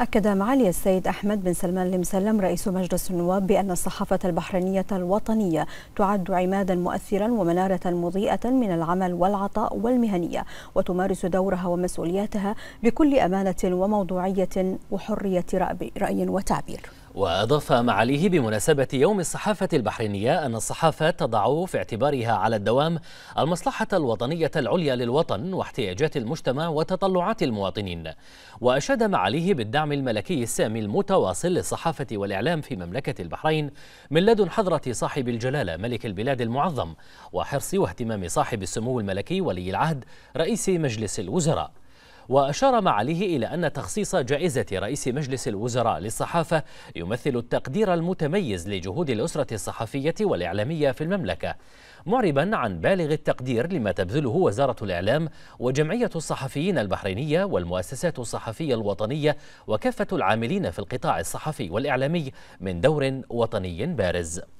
أكد معالي السيد أحمد بن سلمان المسلم رئيس مجلس النواب بأن الصحافة البحرينية الوطنية تعد عمادا مؤثرا ومنارة مضيئة من العمل والعطاء والمهنية وتمارس دورها ومسؤولياتها بكل أمانة وموضوعية وحرية رأي وتعبير وأضاف معاليه بمناسبة يوم الصحافة البحرينية أن الصحافة تضع في اعتبارها على الدوام المصلحة الوطنية العليا للوطن واحتياجات المجتمع وتطلعات المواطنين وأشاد معاليه بالدعم الملكي السامي المتواصل للصحافة والإعلام في مملكة البحرين من لدن حضرة صاحب الجلالة ملك البلاد المعظم وحرص واهتمام صاحب السمو الملكي ولي العهد رئيس مجلس الوزراء وأشار معاليه إلى أن تخصيص جائزة رئيس مجلس الوزراء للصحافة يمثل التقدير المتميز لجهود الأسرة الصحفية والإعلامية في المملكة معربا عن بالغ التقدير لما تبذله وزارة الإعلام وجمعية الصحفيين البحرينية والمؤسسات الصحفية الوطنية وكافة العاملين في القطاع الصحفي والإعلامي من دور وطني بارز